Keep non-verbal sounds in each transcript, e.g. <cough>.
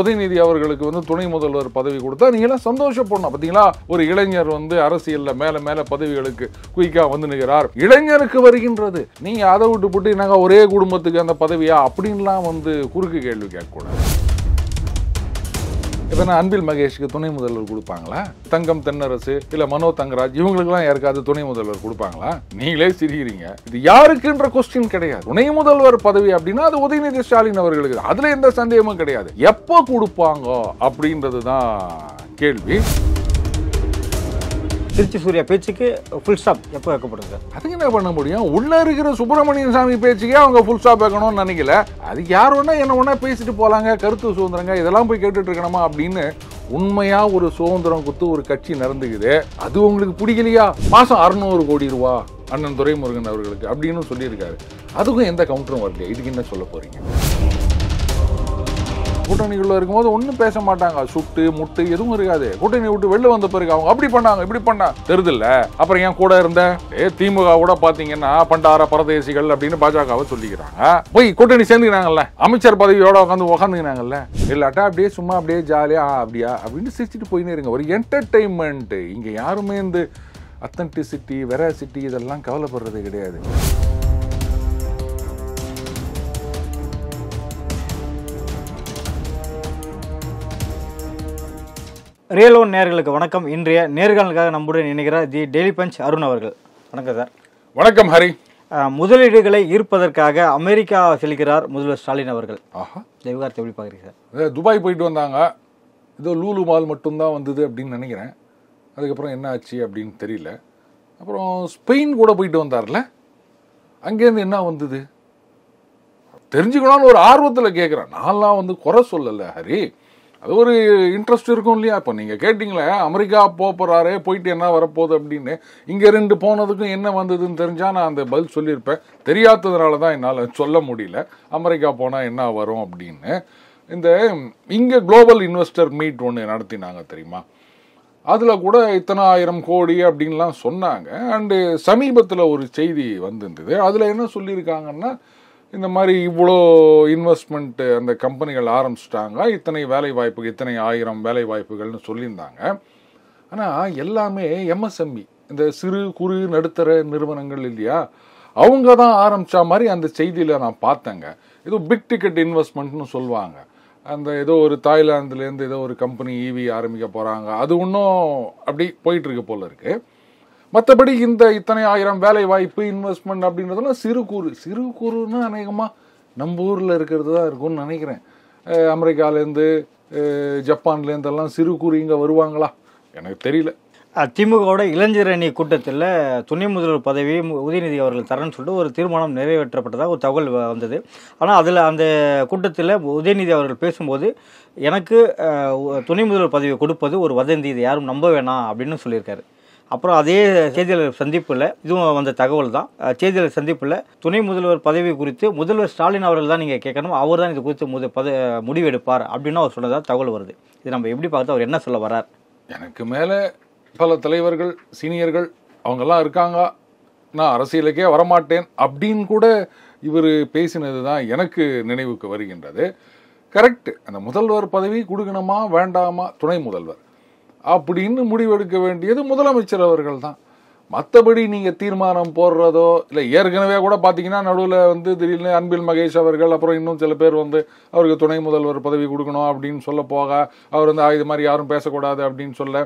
உதயநிதி அவர்களுக்கு வந்து துணை முதல்வர் பதவி கொடுத்தா நீங்களாம் சந்தோஷப்படணும் பார்த்தீங்களா ஒரு இளைஞர் வந்து அரசியலில் மேலே மேலே பதவிகளுக்கு குயிக்காக வந்து நிற்கிறார் இளைஞருக்கு வருகின்றது நீங்கள் அதை விட்டு போட்டு நாங்கள் ஒரே குடும்பத்துக்கு அந்த பதவியா அப்படின்லாம் வந்து குறுக்கு கேள்வி கேட்கக்கூடாது இப்போ நான் அன்பில் மகேஷுக்கு துணை முதல்வர் கொடுப்பாங்களா தங்கம் தென்னரசு இல்லை மனோ தங்கராஜ் இவங்களுக்குலாம் யாருக்காவது துணை முதல்வர் கொடுப்பாங்களா நீங்களே சிரிக்கிறீங்க இது யாருக்குன்ற கொஸ்டின் கிடையாது துணை முதல்வர் பதவி அப்படின்னா அது உதயநிதி ஸ்டாலின் அவர்களுக்கு அதில் எந்த சந்தேகமும் கிடையாது எப்போ கொடுப்பாங்க அப்படின்றது தான் கேள்வி திருச்சி சூர்யா பேச்சுக்கு ஃபுல் ஸ்டாப் எப்போ வைக்கப்படுது அதுக்கு என்ன பண்ண முடியும் உள்ளே இருக்கிற சுப்பிரமணியன் சாமி பேச்சுக்கே அவங்க ஃபுல் ஸ்டாப் வைக்கணும்னு நினைக்கல அதுக்கு யார் வேணா என்ன வேணா பேசிட்டு போகலாங்க கருத்து சுதந்திரங்க இதெல்லாம் போய் கேட்டுட்டு இருக்கணுமா அப்படின்னு உண்மையாக ஒரு சுதந்திரம் குத்து ஒரு கட்சி நடந்துக்குது அது உங்களுக்கு பிடிக்கலையா மாதம் அறநூறு கோடி ரூபா அண்ணன் துரைமுருகன் அவர்களுக்கு அப்படின்னு சொல்லியிருக்காரு அதுக்கும் எந்த கவுண்டரும் வரலையா இதுக்கு என்ன சொல்ல போறீங்க கூட்டணிக்குள்ளே இருக்கும்போது ஒன்றும் பேச மாட்டாங்க சுட்டு முட்டு எதுவும் இருக்காது கூட்டணி விட்டு வெளில வந்த பிறகு அவங்க அப்படி பண்ணாங்க இப்படி பண்ணாங்க தெரிதில்ல அப்புறம் ஏன் கூட இருந்த ஏ திமுக கூட பார்த்தீங்கன்னா பண்டார பரதேசிகள் அப்படின்னு பாஜகவை சொல்லிக்கிறாங்க போய் கூட்டணி சேர்ந்துக்கிறாங்கல்ல அமைச்சர் பதவியோட உட்காந்து உட்காந்துக்கிறாங்கல்ல இல்லாட்டா அப்படியே சும்மா அப்படியே ஜாலியாக அப்படியா அப்படின்னு சிரிச்சுட்டு போயினே இருங்க ஒரு என்டர்டெயின்மெண்ட் இங்கே யாருமே இந்த அத்தன்டிசிட்டி வெராசிட்டி இதெல்லாம் கவலைப்படுறது கிடையாது ரியலோன் நேர்களுக்கு வணக்கம் இன்றைய நேர்களுக்காக நம்முடன் நினைக்கிறார் தி டெய்லி பஞ்ச் அருண் அவர்கள் வணக்கம் சார் வணக்கம் ஹரி முதலீடுகளை ஈர்ப்பதற்காக அமெரிக்கா செல்கிறார் முதல்வர் ஸ்டாலின் அவர்கள் ஆஹா இந்த விவகாரத்தை எப்படி பார்க்குறீங்க சார் துபாய் போயிட்டு வந்தாங்க இது லூலு மால் மட்டும்தான் வந்தது அப்படின்னு நினைக்கிறேன் அதுக்கப்புறம் என்ன ஆச்சு அப்படின்னு தெரியல அப்புறம் ஸ்பெயின் கூட போயிட்டு வந்தார்ல அங்கேருந்து என்ன வந்தது தெரிஞ்சுக்கணும்னு ஒரு ஆர்வத்தில் கேட்குறேன் நான்லாம் வந்து குறை சொல்லலை ஹரி அது ஒரு இன்ட்ரெஸ்ட் இருக்கும் இல்லையா இப்போ நீங்கள் கேட்டிங்களே அமெரிக்கா போகிறாரு போயிட்டு என்ன வரப்போகுது அப்படின்னு இங்கே ரெண்டு போனதுக்கும் என்ன வந்ததுன்னு தெரிஞ்சால் நான் அந்த பதில் சொல்லியிருப்பேன் தெரியாததுனால தான் என்னால் சொல்ல முடியல அமெரிக்கா போனால் என்ன வரும் அப்படின்னு இந்த இங்கே குளோபல் இன்வெஸ்டர் மீட் ஒன்று நடத்தினாங்க தெரியுமா அதில் கூட இத்தனை ஆயிரம் கோடி அப்படின்லாம் சொன்னாங்க அண்டு சமீபத்தில் ஒரு செய்தி வந்திருந்தது அதில் என்ன சொல்லியிருக்காங்கன்னா இந்த மாதிரி இவ்வளோ இன்வெஸ்ட்மெண்ட்டு அந்த கம்பெனிகள் ஆரம்பிச்சிட்டாங்க இத்தனை வேலை வாய்ப்புகள் இத்தனை ஆயிரம் வேலை வாய்ப்புகள்னு சொல்லியிருந்தாங்க ஆனால் எல்லாமே எம்எஸ்எம்இ e, இந்த சிறு குறு நடுத்தர நிறுவனங்கள் இல்லையா அவங்க தான் ஆரம்பித்தா மாதிரி அந்த செய்தியில் நான் பார்த்தேங்க ஏதோ பிக் டிக்கெட் இன்வெஸ்ட்மெண்ட்னு சொல்லுவாங்க அந்த ஏதோ ஒரு தாய்லாந்துலேருந்து ஏதோ ஒரு கம்பெனி ஈவி e ஆரம்பிக்க போகிறாங்க அது ஒன்றும் அப்படி போயிட்டுருக்கு போல இருக்குது மற்றபடி இந்த இத்தனை ஆயிரம் வேலை வாய்ப்பு இன்வெஸ்ட்மெண்ட் அப்படின்றதெல்லாம் சிறு கூறு சிறு கூறுன்னா அநேகமாக நம்ம ஊரில் இருக்கிறது தான் இருக்கும்னு நினைக்கிறேன் அமெரிக்காலேருந்து ஜப்பான்லேருந்தெல்லாம் சிறு கூறு இங்கே வருவாங்களா எனக்கு தெரியல திமுகவோட இளைஞர் அணி கூட்டத்தில் துணை முதல்வர் பதவி உதயநிதி அவர்கள் தரேன்னு சொல்லிட்டு ஒரு தீர்மானம் நிறைவேற்றப்பட்டதாக ஒரு தகவல் வந்தது ஆனால் அதில் அந்த கூட்டத்தில் உதயநிதி அவர்கள் பேசும்போது எனக்கு துணை முதல்வர் பதவியை கொடுப்பது ஒரு வதந்தி இது யாரும் நம்ப வேணாம் அப்படின்னு சொல்லியிருக்காரு அப்புறம் அதே செய்தியாளர் சந்திப்பில் இதுவும் வந்த தகவல் தான் செய்தியாளர் சந்திப்பில் துணை முதல்வர் பதவி குறித்து முதல்வர் ஸ்டாலின் அவர்கள் தான் நீங்கள் கேட்கணும் அவர் தான் இது குறித்து முத பத முடிவெடுப்பார் அப்படின்னு அவர் சொன்னதாக தகவல் வருது இது நம்ம எப்படி பார்த்து அவர் என்ன சொல்ல வரார் எனக்கு மேலே பல தலைவர்கள் சீனியர்கள் அவங்கெல்லாம் இருக்காங்க நான் அரசியலுக்கே வரமாட்டேன் அப்படின்னு கூட இவர் பேசினது தான் எனக்கு நினைவுக்கு வருகின்றது கரெக்ட் அந்த முதல்வர் பதவி கொடுக்கணுமா வேண்டாமா துணை முதல்வர் அப்படின்னு முடிவெடுக்க வேண்டியது முதலமைச்சர் அவர்கள் தான் மற்றபடி நீங்கள் தீர்மானம் போடுறதோ இல்லை ஏற்கனவே கூட பார்த்தீங்கன்னா நடுவில் வந்து திடீர்னு அன்பில் மகேஷ் அவர்கள் அப்புறம் இன்னும் சில பேர் வந்து அவருக்கு துணை முதல்வர் பதவி கொடுக்கணும் அப்படின்னு சொல்ல போக அவர் வந்து இது மாதிரி யாரும் பேசக்கூடாது அப்படின்னு சொல்ல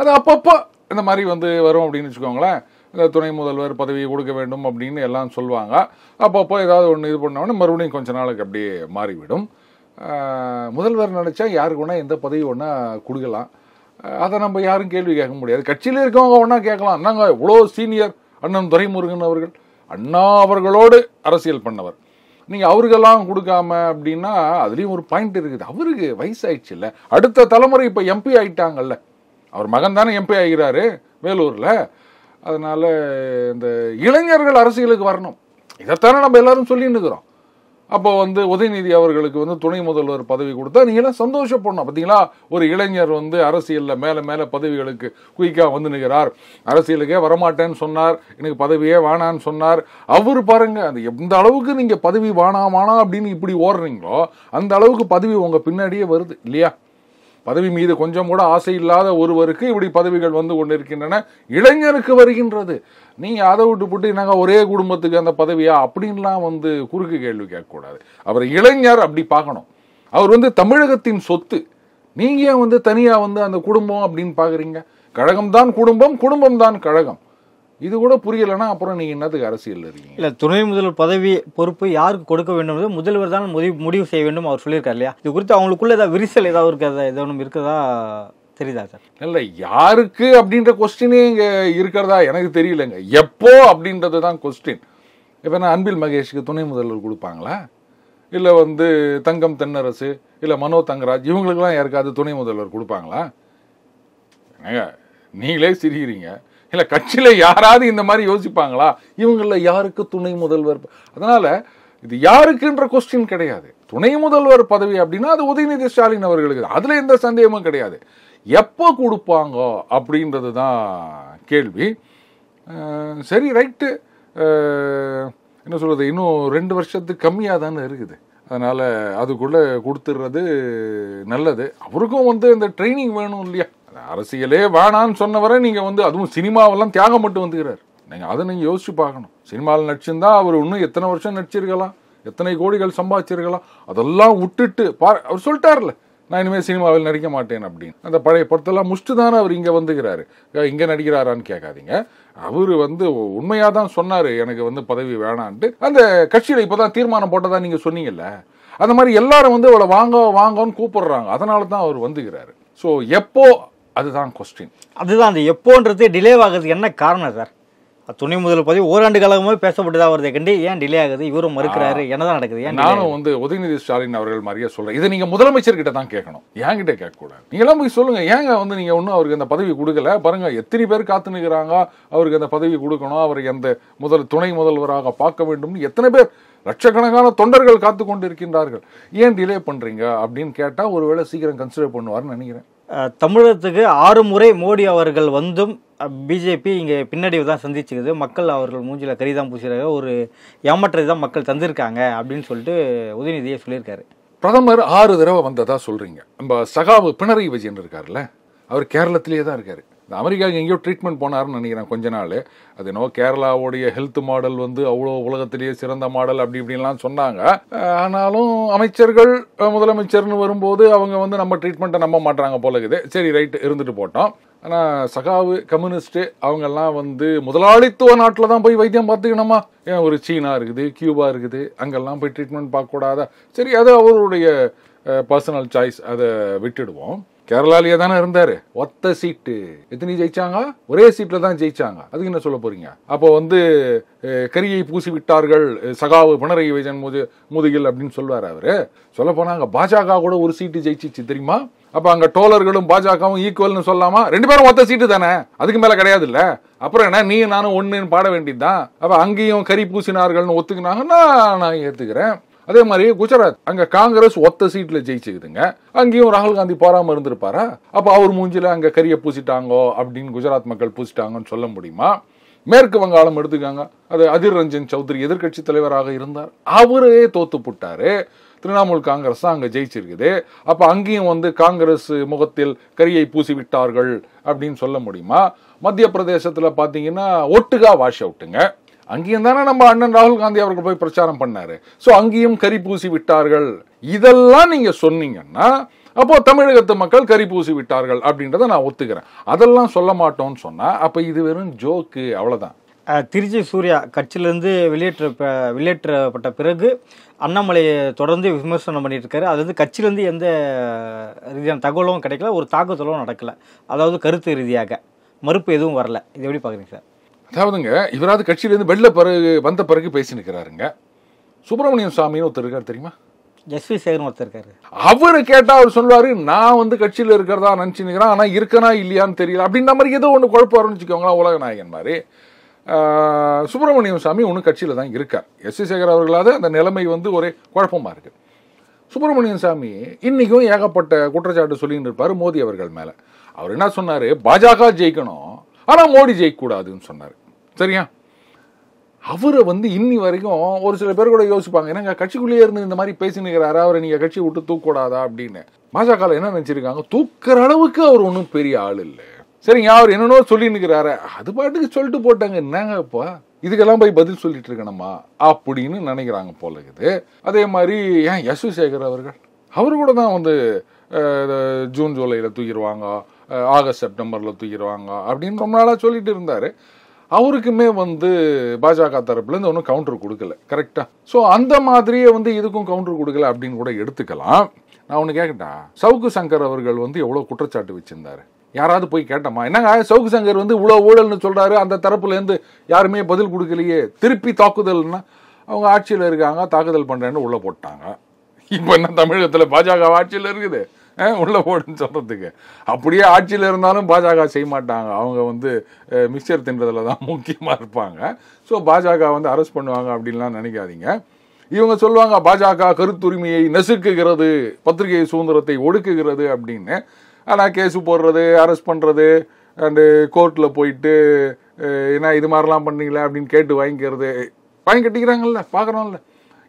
அது அப்பப்போ இந்த மாதிரி வந்து வரும் அப்படின்னு வச்சுக்கோங்களேன் இந்த துணை முதல்வர் பதவியை கொடுக்க வேண்டும் அப்படின்னு எல்லாம் சொல்லுவாங்க அப்பப்போ ஏதாவது ஒன்று இது பண்ணோன்னு மறுபடியும் கொஞ்ச நாளுக்கு அப்படியே மாறிவிடும் முதல்வர் நினச்சா யாருக்கு வேணால் எந்த பதவி ஒன்றா கொடுக்கலாம் அதை நம்ம யாரும் கேள்வி கேட்க முடியாது கட்சியில் இருக்கவங்க ஒன்றா கேட்கலாம் நாங்கள் இவ்வளோ சீனியர் அண்ணன் துரைமுருகன் அவர்கள் அண்ணா அவர்களோடு அரசியல் பண்ணவர் நீங்கள் அவருக்கெல்லாம் கொடுக்காம அப்படின்னா அதுலேயும் ஒரு பாயிண்ட் இருக்குது அவருக்கு வயசாயிடுச்சு இல்லை அடுத்த தலைமுறை இப்போ எம்பி ஆகிட்டாங்கல்ல அவர் மகன் தானே எம்பி ஆகிறாரு வேலூரில் அதனால் இந்த இளைஞர்கள் அரசியலுக்கு வரணும் இதைத்தானே நம்ம எல்லாரும் சொல்லின்னு இருக்கிறோம் அப்போ வந்து உதயநிதி அவர்களுக்கு வந்து துணை முதல்வர் பதவி கொடுத்தா நீங்களாம் சந்தோஷப்படணும் பார்த்தீங்களா ஒரு இளைஞர் வந்து அரசியலில் மேலே மேலே பதவிகளுக்கு குயிக்காக வந்து நிற்கிறார் அரசியலுக்கே வரமாட்டேன்னு சொன்னார் எனக்கு பதவியே வேணான்னு சொன்னார் அவர் பாருங்க அந்த எந்த அளவுக்கு நீங்கள் பதவி வேணாம் வேணாம் அப்படின்னு இப்படி ஓடுறீங்களோ அந்த அளவுக்கு பதவி உங்கள் பின்னாடியே வருது இல்லையா பதவி மீது கொஞ்சம் கூட ஆசை இல்லாத ஒருவருக்கு இப்படி பதவிகள் வந்து கொண்டிருக்கின்றன இளைஞருக்கு வருகின்றது நீ அதை விட்டு போட்டு நாங்கள் ஒரே குடும்பத்துக்கு அந்த பதவியா அப்படின்லாம் வந்து குறுக்கு கேள்வி கேட்கக்கூடாது அவர் இளைஞர் அப்படி பார்க்கணும் அவர் வந்து தமிழகத்தின் சொத்து நீங்கள் ஏன் வந்து தனியாக வந்து அந்த குடும்பம் அப்படின்னு பார்க்குறீங்க கழகம் தான் குடும்பம் குடும்பம் தான் கழகம் இது கூட புரியலைன்னா அப்புறம் நீங்கள் என்னத்துக்கு அரசியல் இருக்கீங்க இல்லை துணை முதல்வர் பதவி பொறுப்பு யாருக்கு கொடுக்க வேண்டும் முதல்வர் தான் முடிவு முடிவு செய்ய வேண்டும் அவர் சொல்லியிருக்காரு இல்லையா இது குறித்து அவங்களுக்குள்ள ஏதாவது விரிசல் ஏதாவது இருக்கிறதா ஏதோ இருக்கிறதா தெரியுதா சார் இல்லை யாருக்கு அப்படின்ற கொஸ்டினே இங்கே இருக்கிறதா எனக்கு தெரியலங்க எப்போ அப்படின்றது தான் கொஸ்டின் இப்போ நான் அன்பில் மகேஷுக்கு துணை முதல்வர் கொடுப்பாங்களா இல்லை வந்து தங்கம் தென்னரசு இல்லை மனோ தங்கராஜ் இவங்களுக்கெல்லாம் யாருக்காவது துணை முதல்வர் கொடுப்பாங்களா என்னங்க நீங்களே சிரிக்கிறீங்க இல்லை கட்சியில் யாராவது இந்த மாதிரி யோசிப்பாங்களா இவங்களில் யாருக்கு துணை முதல்வர் அதனால் இது யாருக்குன்ற கொஸ்டின் கிடையாது துணை முதல்வர் பதவி அப்படின்னா அது உதயநிதி ஸ்டாலின் அவர்களுக்கு அதில் எந்த சந்தேகமும் கிடையாது எப்போ கொடுப்பாங்க அப்படின்றது தான் கேள்வி சரி ரைட்டு என்ன சொல்கிறது இன்னும் ரெண்டு வருஷத்துக்கு கம்மியாக தானே இருக்குது அதனால் அதுக்குள்ளே கொடுத்துட்றது நல்லது அவருக்கும் வந்து இந்த ட்ரைனிங் வேணும் இல்லையா அரசியலே வேணான்னு சொன்னவரை நீங்கள் வந்து அதுவும் சினிமாவெல்லாம் தியாகம் மட்டும் வந்துக்கிறார் நீங்கள் அதை நீங்கள் யோசிச்சு பார்க்கணும் சினிமாவில் நடிச்சிருந்தா அவர் இன்னும் எத்தனை வருஷம் நடிச்சிருக்கலாம் எத்தனை கோடிகள் சம்பாதிச்சிருக்கலாம் அதெல்லாம் விட்டுட்டு பா அவர் சொல்லிட்டார்ல நான் இனிமேல் சினிமாவில் நடிக்க மாட்டேன் அப்படின்னு அந்த பழைய படத்தெல்லாம் முஷ்டு தானே அவர் இங்கே வந்துக்கிறாரு இங்கே நடிக்கிறாரான்னு கேட்காதீங்க அவர் வந்து உண்மையாக தான் சொன்னார் எனக்கு வந்து பதவி வேணான்ட்டு அந்த கட்சியில் இப்போ தான் தீர்மானம் போட்டதாக நீங்கள் சொன்னீங்கல்ல அந்த மாதிரி எல்லாரும் வந்து அவளை வாங்க வாங்கன்னு கூப்பிடுறாங்க அதனால தான் அவர் வந்துக்கிறாரு ஸோ எப்போ அதுதான் கொஸ்டின் அதுதான் அந்த எப்போன்றது டிலே ஆகுது என்ன காரணம் சார் துணை முதல் பதிவு ஓராண்டு காலமாகவே பேசப்பட்டுதான் வருது கண்டி ஏன் டிலே ஆகுது இவரும் மறுக்கிறாரு என்னதான் நடக்குது ஏன் நானும் வந்து உதயநிதி ஸ்டாலின் அவர்கள் மாதிரியே சொல்கிறேன் இதை முதலமைச்சர் முதலமைச்சர்கிட்ட தான் கேட்கணும் என்கிட்ட கேட்கக்கூடாது நீங்களாம் போய் சொல்லுங்கள் ஏங்க வந்து நீங்கள் ஒன்றும் அவருக்கு அந்த பதவி கொடுக்கல பாருங்க எத்தனை பேர் காத்து நிற்கிறாங்க அவருக்கு அந்த பதவி கொடுக்கணும் அவர் எந்த முதல் துணை முதல்வராக பார்க்க வேண்டும்னு எத்தனை பேர் லட்சக்கணக்கான தொண்டர்கள் காத்து கொண்டு இருக்கின்றார்கள் ஏன் டிலே பண்ணுறீங்க அப்படின்னு கேட்டால் ஒருவேளை சீக்கிரம் கன்சிடர் பண்ணுவார்னு நினைக்கிறேன் தமிழகத்துக்கு ஆறு முறை மோடி அவர்கள் வந்தும் பிஜேபி இங்கே பின்னடைவு தான் சந்திச்சுக்குது மக்கள் அவர்கள் மூஞ்சியில் கறி தான் பூசிறாங்க ஒரு ஏமாற்றத்தை தான் மக்கள் தந்திருக்காங்க அப்படின்னு சொல்லிட்டு உதயநிதியை சொல்லியிருக்காரு பிரதமர் ஆறு தடவை வந்ததா சொல்கிறீங்க நம்ம சகாவு பினராயி விஜயன் இருக்கார்ல அவர் கேரளத்திலேயே தான் இருக்கார் இந்த அமெரிக்காவுக்கு எங்கேயோ ட்ரீட்மெண்ட் போனார்னு நினைக்கிறேன் கொஞ்ச நாள் அது என்னவோ கேரளாவுடைய ஹெல்த் மாடல் வந்து அவ்வளோ உலகத்திலேயே சிறந்த மாடல் அப்படி இப்படின்லாம் சொன்னாங்க ஆனாலும் அமைச்சர்கள் முதலமைச்சர்னு வரும்போது அவங்க வந்து நம்ம ட்ரீட்மெண்ட்டை நம்ப மாட்டாங்க போல இருக்குது சரி ரைட்டு இருந்துட்டு போட்டோம் ஆனால் சகாவு கம்யூனிஸ்ட்டு அவங்கெல்லாம் வந்து முதலாளித்துவ நாட்டில் தான் போய் வைத்தியம் பார்த்துக்கணுமா ஏன் ஒரு சீனா இருக்குது கியூபா இருக்குது அங்கெல்லாம் போய் ட்ரீட்மெண்ட் பார்க்கக்கூடாதா சரி அது அவருடைய பர்சனல் சாய்ஸ் அதை விட்டுடுவோம் கேரளாலேயே தானே இருந்தாரு ஒத்த சீட்டு எத்தனை ஜெயிச்சாங்க ஒரே சீட்ல தான் ஜெயிச்சாங்க அதுக்கு என்ன சொல்ல போறீங்க அப்போ வந்து கரியை பூசி விட்டார்கள் சகாவு பினரகி விஜயன் முது முதுகில் அப்படின்னு சொல்லுவார் அவரு சொல்ல போனாங்க பாஜக கூட ஒரு சீட்டு ஜெயிச்சிச்சு தெரியுமா அப்ப அங்க டோலர்களும் பாஜகவும் ஈக்குவல்னு சொல்லாமா ரெண்டு பேரும் ஒத்த சீட்டு தானே அதுக்கு மேல கிடையாது இல்ல அப்புறம் என்ன நீ நானும் ஒண்ணுன்னு பாட வேண்டியதுதான் அப்ப அங்கேயும் கறி பூசினார்கள்னு ஒத்துக்கினாங்கன்னா நான் ஏத்துக்கிறேன் அதே மாதிரி குஜராத் அங்க காங்கிரஸ் ஒத்த சீட்ல ஜெயிச்சுக்குதுங்க அங்கேயும் ராகுல் காந்தி போறாம இருந்திருப்பாரா அப்ப அவர் மூஞ்சில அங்க கரிய பூசிட்டாங்கோ அப்படின்னு குஜராத் மக்கள் பூசிட்டாங்கன்னு சொல்ல முடியுமா மேற்கு வங்காளம் எடுத்துக்காங்க அது அதிர் ரஞ்சன் சௌத்ரி எதிர்கட்சி தலைவராக இருந்தார் அவரே தோத்து புட்டாரு திரிணாமுல் காங்கிரஸ் தான் அங்கே ஜெயிச்சிருக்குது அப்போ அங்கேயும் வந்து காங்கிரஸ் முகத்தில் கரியை பூசி விட்டார்கள் அப்படின்னு சொல்ல முடியுமா மத்திய பிரதேசத்தில் பார்த்தீங்கன்னா ஒட்டுகா வாஷ் அவுட்டுங்க அங்கேயும் தானே நம்ம அண்ணன் ராகுல் காந்தி அவர்கள் போய் பிரச்சாரம் பண்ணார் ஸோ அங்கேயும் கறி பூசி விட்டார்கள் இதெல்லாம் நீங்கள் சொன்னீங்கன்னா அப்போது தமிழகத்து மக்கள் கறி பூசி விட்டார்கள் அப்படின்றத நான் ஒத்துக்கிறேன் அதெல்லாம் சொல்ல மாட்டோம்னு சொன்னால் அப்போ இது வெறும் ஜோக்கு அவ்வளோதான் திருச்சி சூர்யா கட்சியிலேருந்து வெளியேற்ற வெளியேற்றப்பட்ட பிறகு அண்ணாமலையை தொடர்ந்து விமர்சனம் பண்ணிட்டு இருக்காரு அது வந்து கட்சியிலேருந்து எந்த ரீதியான தகவலும் கிடைக்கல ஒரு தாக்குதலும் நடக்கலை அதாவது கருத்து ரீதியாக மறுப்பு எதுவும் வரல இது எப்படி பார்க்குறீங்க சார் அதாவதுங்க இவராது கட்சியிலேருந்து வெளில பிறகு வந்த பிறகு பேசி நிற்கிறாருங்க சுப்பிரமணியம் சாமின்னு ஒருத்தர் இருக்காரு தெரியுமா எஸ்வி சேகர் ஒருத்தர் இருக்காரு அவர் கேட்டால் அவர் சொல்லுவார் நான் வந்து கட்சியில் இருக்கிறதா நினச்சி நிற்கிறேன் ஆனால் இருக்கனா இல்லையான்னு தெரியல அப்படின்ற மாதிரி ஏதோ ஒன்று குழப்பம் வரும்னு வச்சுக்கோங்களேன் உலக நாயகன் மாதிரி சுப்பிரமணியம் சாமி ஒன்று கட்சியில் தான் இருக்கார் எஸ்வி சேகர் அவர்களாவது அந்த நிலைமை வந்து ஒரே குழப்பமாக இருக்குது சுப்பிரமணியன் சாமி இன்றைக்கும் ஏகப்பட்ட குற்றச்சாட்டு சொல்லின்னு இருப்பார் மோடி அவர்கள் மேலே அவர் என்ன சொன்னார் பாஜக ஜெயிக்கணும் ஆனால் மோடி ஜெயிக்கக்கூடாதுன்னு சொன்னார் சரியா அவரை வந்து இன்னி வரைக்கும் ஒரு சில பேர் கூட யோசிப்பாங்க ஏன்னா கட்சிக்குள்ளேயே இருந்து இந்த மாதிரி பேசினுக்கிறாரு அவரை நீங்கள் கட்சி விட்டு தூக்கக்கூடாதா அப்படின்னு பாஜக என்ன நினச்சிருக்காங்க தூக்குற அளவுக்கு அவர் ஒன்றும் பெரிய ஆள் இல்லை சரிங்க அவர் என்னென்னோ சொல்லின்னுக்கிறாரு அது பாட்டுக்கு சொல்லிட்டு போட்டாங்க என்னங்க இப்போ இதுக்கெல்லாம் போய் பதில் சொல்லிட்டு இருக்கணுமா அப்படின்னு நினைக்கிறாங்க போல இருக்குது அதே மாதிரி ஏன் யசு சேகர் அவர்கள் அவர் கூட தான் வந்து ஜூன் ஜூலையில் தூக்கிடுவாங்க ஆகஸ்ட் செப்டம்பரில் தூக்கிடுவாங்க அப்படின்னு ரொம்ப நாளாக சொல்லிட்டு இருந்தார் அவருக்குமே வந்து பாஜக தரப்புலேருந்து ஒன்றும் கவுண்டர் கொடுக்கல கரெக்டாக ஸோ அந்த மாதிரியே வந்து இதுக்கும் கவுண்டர் கொடுக்கல அப்படின்னு கூட எடுத்துக்கலாம் நான் ஒன்று கேட்கட்டேன் சவுக்கு சங்கர் அவர்கள் வந்து எவ்வளோ குற்றச்சாட்டு வச்சுருந்தார் யாராவது போய் கேட்டமா என்னங்க சவுக்கு சங்கர் வந்து இவ்வளோ ஊழல்னு சொல்கிறாரு அந்த தரப்புலேருந்து யாருமே பதில் கொடுக்கலையே திருப்பி தாக்குதல்னா அவங்க ஆட்சியில் இருக்காங்க தாக்குதல் பண்ணுறேன்னு உள்ளே போட்டாங்க இப்போ என்ன தமிழகத்தில் பாஜக ஆட்சியில் இருக்குது <laughs> உள்ளே போடுன்னு சொல்கிறதுக்கு அப்படியே ஆட்சியில் இருந்தாலும் பாஜக செய்ய மாட்டாங்க அவங்க வந்து மிக்சர் தின்றதில் தான் <laughs> முக்கியமாக இருப்பாங்க ஸோ பாஜக வந்து அரெஸ்ட் பண்ணுவாங்க அப்படின்லாம் நினைக்காதீங்க இவங்க சொல்லுவாங்க பாஜக கருத்துரிமையை நெசுக்குகிறது பத்திரிகை சுதந்திரத்தை ஒடுக்குகிறது அப்படின்னு ஆனால் கேஸு போடுறது அரெஸ்ட் பண்ணுறது அண்டு கோர்ட்டில் போயிட்டு என்ன இது மாதிரிலாம் பண்ணீங்களே அப்படின்னு கேட்டு வாங்கிக்கிறது வாங்கி கட்டிக்கிறாங்கல்ல பார்க்குறோம்ல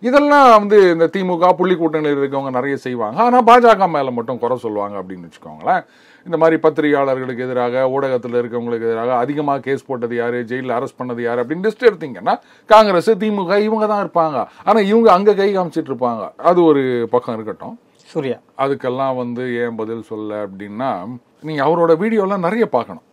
இதெல்லாம் வந்து இந்த திமுக புள்ளி கூட்டணியில் இருக்கவங்க நிறைய செய்வாங்க ஆனால் பாஜக மேலே மட்டும் குறை சொல்லுவாங்க அப்படின்னு வச்சுக்கோங்களேன் இந்த மாதிரி பத்திரிகையாளர்களுக்கு எதிராக ஊடகத்தில் இருக்கவங்களுக்கு எதிராக அதிகமாக கேஸ் போட்டது யார் ஜெயிலில் அரெஸ்ட் பண்ணது யார் அப்படின்னு லிஸ்ட் எடுத்தீங்கன்னா காங்கிரஸ் திமுக இவங்க தான் இருப்பாங்க ஆனால் இவங்க அங்கே கை காமிச்சிட்டு இருப்பாங்க அது ஒரு பக்கம் இருக்கட்டும் சூர்யா அதுக்கெல்லாம் வந்து ஏன் பதில் சொல்ல அப்படின்னா நீங்கள் அவரோட வீடியோலாம் நிறைய பார்க்கணும்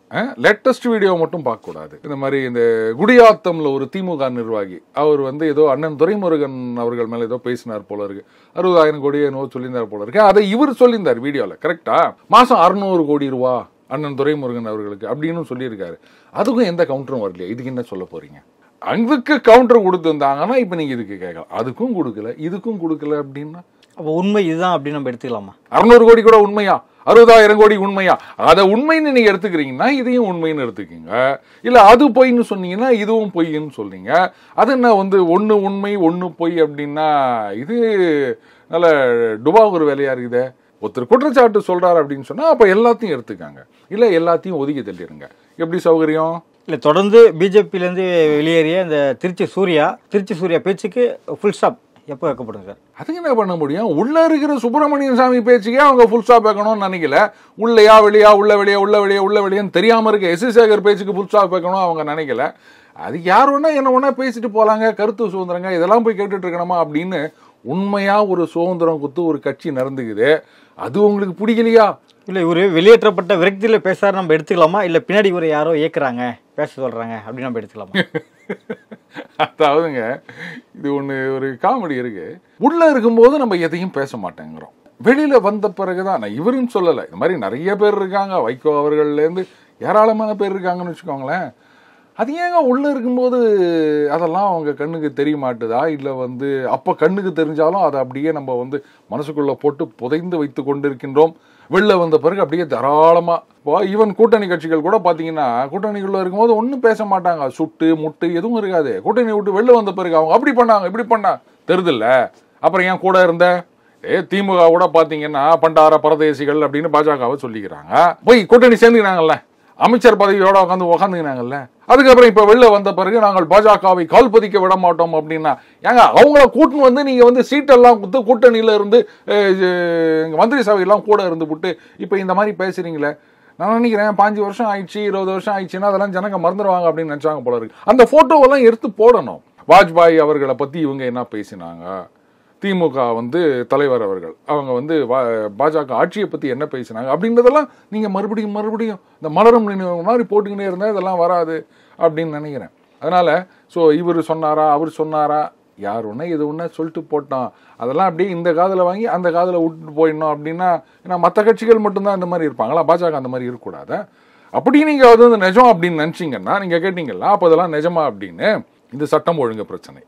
லேட்டஸ்ட் வீடியோ மட்டும் பார்க்கக்கூடாது இந்த மாதிரி இந்த குடியாத்தம்ல ஒரு திமுக நிர்வாகி அவர் வந்து ஏதோ அண்ணன் துரைமுருகன் அவர்கள் மேலே ஏதோ பேசினார் போல இருக்கு அறுபதாயிரம் கோடி என்னவோ சொல்லியிருந்தார் போல இருக்கு அதை இவர் சொல்லியிருந்தார் வீடியோவில் கரெக்டா மாசம் அறுநூறு கோடி ரூபா அண்ணன் துரைமுருகன் அவர்களுக்கு அப்படின்னு சொல்லியிருக்காரு அதுக்கும் எந்த கவுண்டரும் வரலையா இதுக்கு என்ன சொல்ல போறீங்க அங்குக்கு கவுண்டர் கொடுத்துருந்தாங்கன்னா இப்போ நீங்கள் இதுக்கு கேட்கலாம் அதுக்கும் கொடுக்கல இதுக்கும் கொடுக்கல அப்படின்னா அப்போ உண்மை இதுதான் அப்படின்னு நம்ம எடுத்துக்கலாமா அறுநூறு கோடி கூட உண்மையா அறுபதாயிரம் கோடி உண்மையா அதை உண்மைன்னு நீங்கள் எடுத்துக்கிறீங்கன்னா இதையும் உண்மைன்னு எடுத்துக்கோங்க இல்லை அது பொய்ன்னு சொன்னீங்கன்னா இதுவும் பொய்ன்னு சொன்னீங்க அது என்ன வந்து ஒன்று உண்மை ஒன்று பொய் அப்படின்னா இது நல்ல டுபா ஒரு வேலையாக இருக்குது ஒருத்தர் குற்றச்சாட்டு சொல்றாரு அப்படின்னு சொன்னால் அப்போ எல்லாத்தையும் எடுத்துக்காங்க இல்லை எல்லாத்தையும் ஒதுக்கி தள்ளிடுங்க எப்படி சௌகரியம் இல்லை தொடர்ந்து பிஜேபியிலேருந்து வெளியேறிய இந்த திருச்சி சூர்யா திருச்சி சூர்யா பேச்சுக்கு ஃபுல் ஸ்டாப் எப்போ வைக்கப்படும் சார் அதுக்கு என்ன பண்ண முடியும் உள்ளே இருக்கிற சுப்பிரமணியன் சாமி பேச்சுக்கே அவங்க ஃபுல் ஸ்டாப் வைக்கணும்னு நினைக்கல உள்ளையா வெளியா உள்ள வெளியா உள்ள வெளியா உள்ள வெளியான்னு தெரியாமல் இருக்க எஸ் சேகர் பேச்சுக்கு ஃபுல் ஸ்டாப் வைக்கணும் அவங்க நினைக்கல அது யார் வேணா என்ன வேணா பேசிட்டு போகலாங்க கருத்து சுதந்திரங்க இதெல்லாம் போய் கேட்டுட்டு இருக்கணுமா அப்படின்னு உண்மையாக ஒரு சுதந்திரம் குத்து ஒரு கட்சி நடந்துக்குது அது உங்களுக்கு பிடிக்கலையா இல்லை இவர் வெளியேற்றப்பட்ட விரக்தியில் பேசாரு நம்ம எடுத்துக்கலாமா இல்லை பின்னாடி இவரை யாரோ இயக்குறாங்க பேச சொல்கிறாங்க அப்படின்னு நம்ம எடுத்துக்கலாமா <laughs> அதாவதுங்க இது ஒன்று ஒரு காமெடி இருக்கு உள்ளே இருக்கும்போது நம்ம எதையும் பேச மாட்டேங்கிறோம் வெளியில் வந்த பிறகுதான் நான் இவருன்னு சொல்லலை இந்த மாதிரி நிறைய பேர் இருக்காங்க வைகோ அவர்கள்லேருந்து ஏராளமான பேர் இருக்காங்கன்னு வச்சுக்கோங்களேன் அது ஏங்க உள்ளே இருக்கும்போது அதெல்லாம் அவங்க கண்ணுக்கு தெரிய மாட்டுதா இல்லை வந்து அப்போ கண்ணுக்கு தெரிஞ்சாலும் அதை அப்படியே நம்ம வந்து மனசுக்குள்ளே போட்டு புதைந்து வைத்து கொண்டிருக்கின்றோம் வெளில வந்த பிறகு அப்படியே தாராளமாக ஈவன் கூட்டணி கட்சிகள் கூட பார்த்தீங்கன்னா கூட்டணிக்குள்ளே இருக்கும்போது ஒன்றும் பேச மாட்டாங்க சுட்டு முட்டு எதுவும் இருக்காது கூட்டணி விட்டு வெளில வந்த பிறகு அவங்க அப்படி பண்ணாங்க இப்படி பண்ணா தெரிதில்ல அப்புறம் ஏன் கூட இருந்த ஏ திமுக கூட பார்த்தீங்கன்னா பண்டார பரதேசிகள் அப்படின்னு பாஜகவை சொல்லிக்கிறாங்க போய் கூட்டணி சேர்ந்துக்கிறாங்கல்ல அமைச்சர் பதவியோட உட்காந்து உக்காந்துக்கினாங்கல்ல அதுக்கப்புறம் இப்போ வெளில வந்த பிறகு நாங்கள் பாஜகவை கால் பதிக்க விட மாட்டோம் அப்படின்னா ஏங்க அவங்கள கூட்டணி வந்து நீங்கள் வந்து சீட்டெல்லாம் கொடுத்து கூட்டணியில இருந்து மந்திரி சபையெல்லாம் கூட இருந்து விட்டு இப்போ இந்த மாதிரி பேசுகிறீங்களே நான் நினைக்கிறேன் பாஞ்சு வருஷம் ஆயிடுச்சு இருபது வருஷம் ஆயிடுச்சுன்னா அதெல்லாம் ஜனங்க மறந்துடுவாங்க அப்படின்னு நினச்சாங்க போல இருக்கு அந்த ஃபோட்டோவெல்லாம் எடுத்து போடணும் வாஜ்பாய் அவர்களை பற்றி இவங்க என்ன பேசினாங்க திமுக வந்து தலைவர் அவர்கள் அவங்க வந்து பாஜக ஆட்சியை பற்றி என்ன பேசினாங்க அப்படின்றதெல்லாம் நீங்கள் மறுபடியும் மறுபடியும் இந்த மலரும் மாதிரி போட்டுக்கினே இருந்தால் இதெல்லாம் வராது அப்படின்னு நினைக்கிறேன் அதனால் ஸோ இவர் சொன்னாரா அவர் சொன்னாரா யார் ஒன்று இது ஒன்று சொல்லிட்டு போட்டோம் அதெல்லாம் அப்படியே இந்த காதில் வாங்கி அந்த காதில் விட்டுட்டு போயிடணும் அப்படின்னா ஏன்னா மற்ற கட்சிகள் மட்டும்தான் இந்த மாதிரி இருப்பாங்களா பாஜக அந்த மாதிரி இருக்கக்கூடாது அப்படி நீங்கள் அது வந்து நிஜம் அப்படின்னு நினச்சிங்கன்னா நீங்கள் கேட்டீங்கல்ல அப்போ இதெல்லாம் நிஜமா அப்படின்னு இந்த சட்டம் ஒழுங்கு பிரச்சனை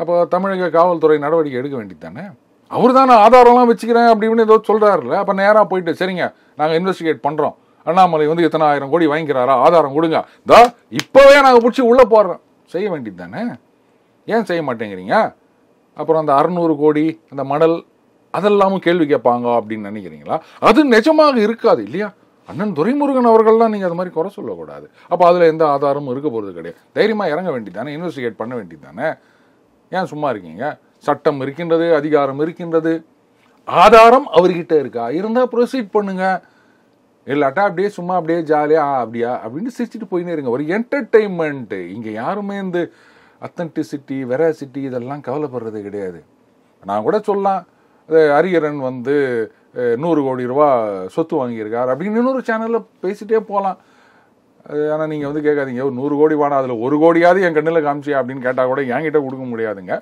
அப்போ தமிழக காவல்துறை நடவடிக்கை எடுக்க வேண்டியது தானே அவர் தான் நான் ஆதாரம்லாம் வச்சுக்கிறேன் அப்படி ஏதோ சொல்கிறாருல்ல அப்போ நேராக போயிட்டு சரிங்க நாங்கள் இன்வெஸ்டிகேட் பண்ணுறோம் அண்ணாமலை வந்து எத்தனை ஆயிரம் கோடி வாங்கிக்கிறாரா ஆதாரம் கொடுங்க தா இப்போவே நாங்கள் பிடிச்சி உள்ளே போடுறோம் செய்ய வேண்டியது தானே ஏன் செய்ய மாட்டேங்கிறீங்க அப்புறம் அந்த அறநூறு கோடி அந்த மணல் அதெல்லாமும் கேள்வி கேட்பாங்க அப்படின்னு நினைக்கிறீங்களா அது நிஜமாக இருக்காது இல்லையா அண்ணன் துரைமுருகன் அவர்கள்லாம் நீங்கள் அது மாதிரி குறை சொல்லக்கூடாது அப்போ அதில் எந்த ஆதாரமும் இருக்க போகிறது கிடையாது தைரியமாக இறங்க வேண்டியதானே இன்வெஸ்டிகேட் பண்ண வேண்டியதானே ஏன் சும்மா இருக்கீங்க சட்டம் இருக்கின்றது அதிகாரம் இருக்கின்றது ஆதாரம் அவர்கிட்ட இருக்கா இருந்தால் ப்ரொசீட் பண்ணுங்க இல்லாட்டா அப்படியே சும்மா அப்படியே ஜாலியாக அப்படியா அப்படின்னு சிரிச்சுட்டு போயினே இருங்க ஒரு என்டர்டெயின்மெண்ட்டு இங்கே யாருமே இந்த அத்தன்டிசிட்டி வெராசிட்டி இதெல்லாம் கவலைப்படுறது கிடையாது நான் கூட சொல்லலாம் அரியரன் வந்து நூறு கோடி ரூபா சொத்து வாங்கியிருக்கார் அப்படின்னு இன்னொரு சேனலில் பேசிகிட்டே போகலாம் ஆனால் நீங்கள் வந்து கேட்காதீங்க ஒரு நூறு கோடி வாடா அதில் ஒரு கோடியாவது என் கண்ணில் காமிச்சி அப்படின்னு கேட்டால் கூட என்கிட்ட கொடுக்க முடியாதுங்க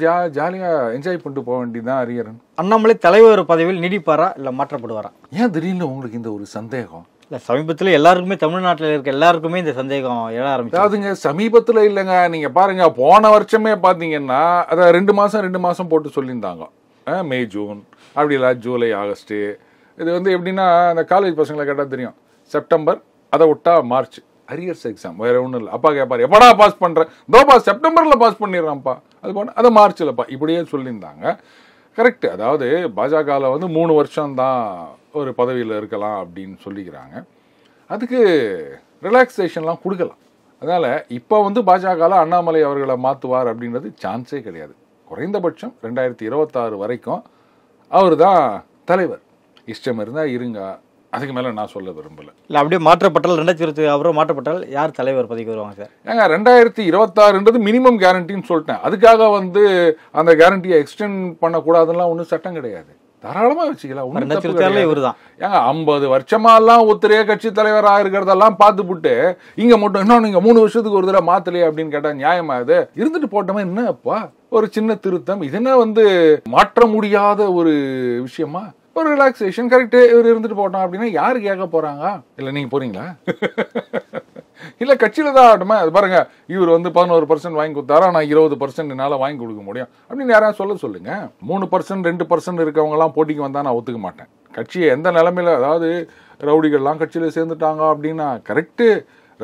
ஜா ஜாலியாக என்ஜாய் பண்ணிட்டு போக வேண்டியதுதான் அரியரன் அண்ணாமலை தலைவர் பதவியில் நீடிப்பாரா இல்லை மாற்றப்படுவாரா ஏன் திடீர்னு உங்களுக்கு இந்த ஒரு சந்தேகம் இல்லை சமீபத்தில் எல்லாருக்குமே தமிழ்நாட்டில் இருக்க எல்லாருக்குமே இந்த சந்தேகம் எழ ஆரம்பிச்சு அதுங்க சமீபத்தில் இல்லைங்க நீங்கள் பாருங்கள் போன வருஷமே பார்த்தீங்கன்னா அதை ரெண்டு மாதம் ரெண்டு மாதம் போட்டு சொல்லியிருந்தாங்க மே ஜூன் அப்படி இல்லை ஜூலை ஆகஸ்ட்டு இது வந்து எப்படின்னா அந்த காலேஜ் பசங்களை கேட்டால் தெரியும் செப்டம்பர் அதை விட்டா மார்ச் அரியர்ஸ் எக்ஸாம் வேற ஒன்றும் இல்லை அப்பா கேட்பார் எப்படா பாஸ் பண்ணுறேன் தோப்பா செப்டம்பரில் பாஸ் பண்ணிடுறான்ப்பா அது போன அதை மார்ச்சில்ப்பா இப்படியே சொல்லியிருந்தாங்க கரெக்ட் அதாவது பாஜகவில் வந்து மூணு வருஷம்தான் ஒரு பதவியில் இருக்கலாம் அப்படின்னு சொல்லிக்கிறாங்க அதுக்கு ரிலாக்ஸேஷன்லாம் கொடுக்கலாம் அதனால் இப்போ வந்து பாஜகவில் அண்ணாமலை அவர்களை மாற்றுவார் அப்படின்றது சான்ஸே கிடையாது குறைந்தபட்சம் ரெண்டாயிரத்தி இருபத்தாறு வரைக்கும் அவர் தான் தலைவர் இஷ்டம் இருந்தால் இருங்க அதுக்கு மேலே நான் சொல்ல விரும்பலை இல்லை அப்படியே மாற்றப்பட்டால் ரெண்டாயிரத்தி இருபத்தி அப்புறம் மாற்றப்பட்டால் யார் தலைவர் பதவிக்கு வருவாங்க சார் ஏங்க ரெண்டாயிரத்தி இருபத்தாறுன்றது மினிமம் கேரண்டின்னு சொல்லிட்டேன் அதுக்காக வந்து அந்த கேரண்டியை எக்ஸ்டெண்ட் பண்ணக்கூடாதுலாம் ஒன்றும் சட்டம் கிடையாது தாராளமா வச்சுக்கலாம் இவர் தான் ஏங்க ஐம்பது வருஷமா எல்லாம் ஒருத்தரே கட்சி தலைவராக இருக்கிறதெல்லாம் பார்த்துப்புட்டு இங்க மட்டும் இன்னும் நீங்க மூணு வருஷத்துக்கு ஒரு தடவை மாத்தலையே அப்படின்னு கேட்டா நியாயமா இது இருந்துட்டு போட்டோமே என்னப்பா ஒரு சின்ன திருத்தம் இது வந்து மாற்ற முடியாத ஒரு விஷயமா ஒரு ரிலாக்ஸேஷன் கரெக்ட் இவர் இருந்துட்டு போட்டோம் அப்படின்னா யாரு கேட்க போறாங்க இல்ல நீங்க போறீங்களா <laughs> இல்லை கட்சியில் தான் ஆகட்டும் அது பாருங்க இவர் வந்து பதினோரு பர்சன்ட் வாங்கி கொடுத்தாரா ஆனால் இருபது பர்சன்ட் என்னால் வாங்கி கொடுக்க முடியும் அப்படின்னு யாராவது சொல்ல சொல்லுங்க மூணு பர்சன்ட் ரெண்டு பர்சன்ட் இருக்கவங்கலாம் போட்டிக்கு வந்தால் நான் ஒத்துக்க மாட்டேன் கட்சியை எந்த நிலமையில அதாவது ரவுடிகள்லாம் கட்சியில் சேர்ந்துட்டாங்க அப்படின்னா கரெக்டு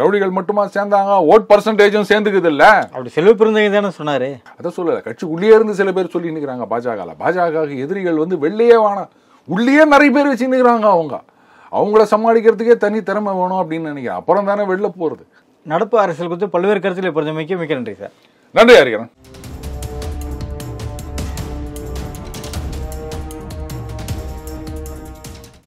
ரவுடிகள் மட்டுமா சேர்ந்தாங்க ஓட் பர்சன்டேஜும் சேர்ந்துக்குது இல்ல அப்படி செலவு பிரிந்தவங்க தானே சொன்னாரு அதை சொல்லல கட்சி உள்ளே இருந்து சில பேர் சொல்லி நிற்கிறாங்க பாஜக பாஜக எதிரிகள் வந்து வெள்ளையே வானா உள்ளே நிறைய பேர் நிற்கிறாங்க அவங்க அவங்கள சமாளிக்கிறதுக்கே தனி திறமை வேணும் அப்படின்னு நினைக்கிறேன் அப்புறம் தானே வெளில போகிறது நடப்பு அரசியல் குறித்து பல்வேறு கருத்தில் பொறுத்தமைக்கு மிக்க நன்றி சார் நன்றி அறிகிறேன்